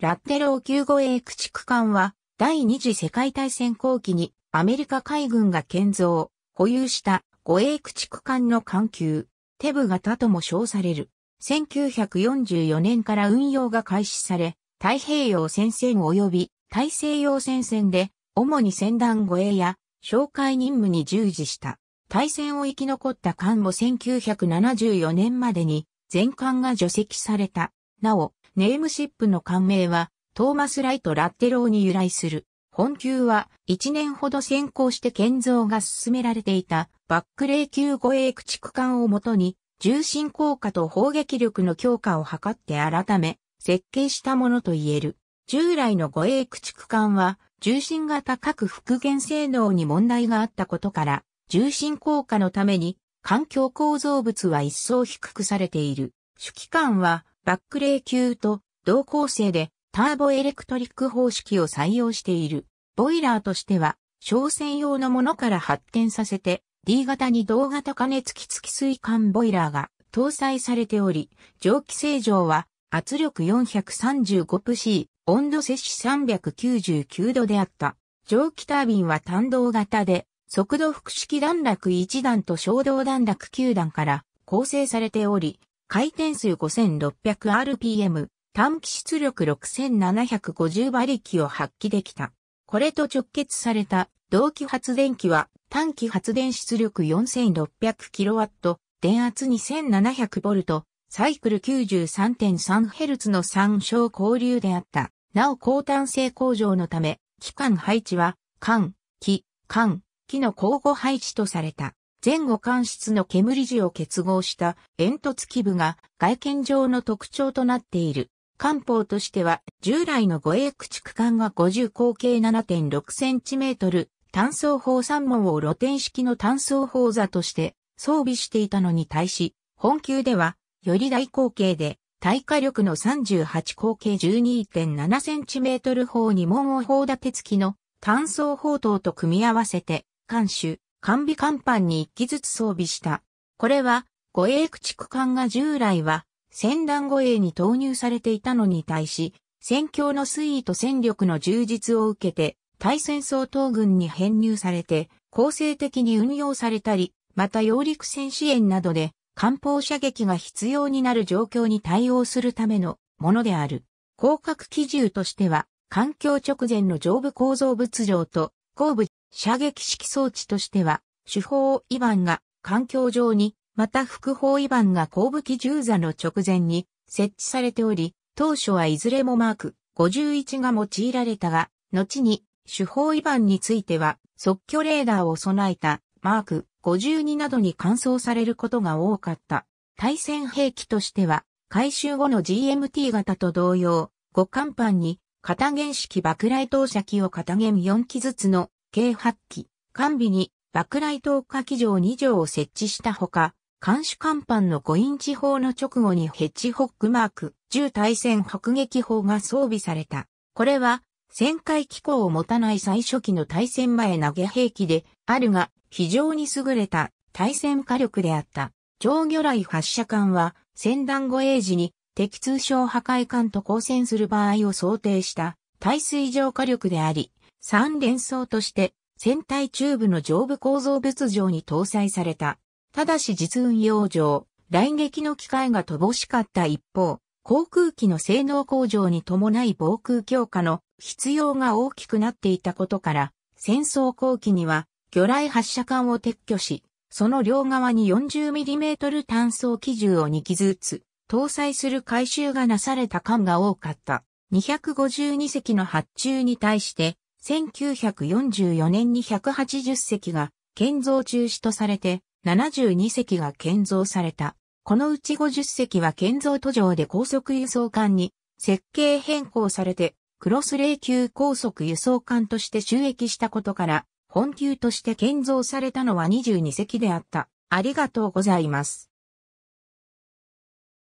ラッテロー級護衛駆逐艦は、第二次世界大戦後期にアメリカ海軍が建造、保有した護衛駆逐艦の艦級、テブ型とも称される。1944年から運用が開始され、太平洋戦線及び大西洋戦線で、主に戦団護衛や哨戒任務に従事した。大戦を生き残った艦も1974年までに全艦が除籍された。なお、ネームシップの感名は、トーマス・ライト・ラッテローに由来する。本級は1年ほど先行して建造が進められていたバックレー級護衛駆逐艦をもとに重心効果と砲撃力の強化を図って改め設計したものと言える。従来の護衛駆逐艦は重心が高く復元性能に問題があったことから重心効果のために環境構造物は一層低くされている。主機関はバックレー級と同構成でターボエレクトリック方式を採用している。ボイラーとしては、商船用のものから発展させて、D 型に同型加熱機付き水管ボイラーが搭載されており、蒸気正常は圧力 435pC、温度摂氏399度であった。蒸気タービンは単動型で、速度複式段落1段と衝動段落9段から構成されており、回転数 5600rpm、短期出力6750馬力を発揮できた。これと直結された同期発電機は短期発電出力 4600kW、電圧 2700V、サイクル 93.3Hz の参照交流であった。なお高単性工場のため、機関配置は、間、機、間、機の交互配置とされた。前後間室の煙地を結合した煙突基部が外見上の特徴となっている。漢方としては従来の護衛駆逐艦が50口径 7.6cm 単装砲3門を露天式の単装砲座として装備していたのに対し、本級ではより大口径で耐火力の38口径 12.7cm 砲2門を砲立て付きの単装砲塔と組み合わせて、艦首、完備甲板に1機ずつ装備した。これは、護衛駆逐艦が従来は、戦団護衛に投入されていたのに対し、戦況の推移と戦力の充実を受けて、対戦総統軍に編入されて、構成的に運用されたり、また揚陸戦支援などで、艦砲射撃が必要になる状況に対応するためのものである。広角機銃としては、環境直前の上部構造物上と後部射撃式装置としては、主砲イバンが環境上に、また副砲イバンが後部機銃座の直前に設置されており、当初はいずれもマーク51が用いられたが、後に主砲イバンについては即挙レーダーを備えたマーク52などに換装されることが多かった。対戦兵器としては、回収後の GMT 型と同様、五甲板に、片原式爆雷投射機を片弦4機ずつの計8機、完備に爆雷投下機場2条を設置したほか、監視甲板の5インチ砲の直後にヘッジホックマーク、銃対戦迫撃砲が装備された。これは、旋回機構を持たない最初期の対戦前投げ兵器であるが、非常に優れた対戦火力であった。超魚雷発射艦は、戦弾護衛時に敵通称破壊艦と交戦する場合を想定した耐水上火力であり、三連装として船体中部の上部構造物上に搭載された。ただし実運用上、来撃の機会が乏しかった一方、航空機の性能向上に伴い防空強化の必要が大きくなっていたことから、戦争後期には魚雷発射管を撤去し、その両側に 40mm 単装機銃を2機ずつ搭載する回収がなされた艦が多かった。252隻の発注に対して1944年に180隻が建造中止とされて、72隻が建造された。このうち50隻は建造途上で高速輸送艦に設計変更されて、クロス霊級高速輸送艦として収益したことから、本級として建造されたのは22隻であった。ありがとうございます。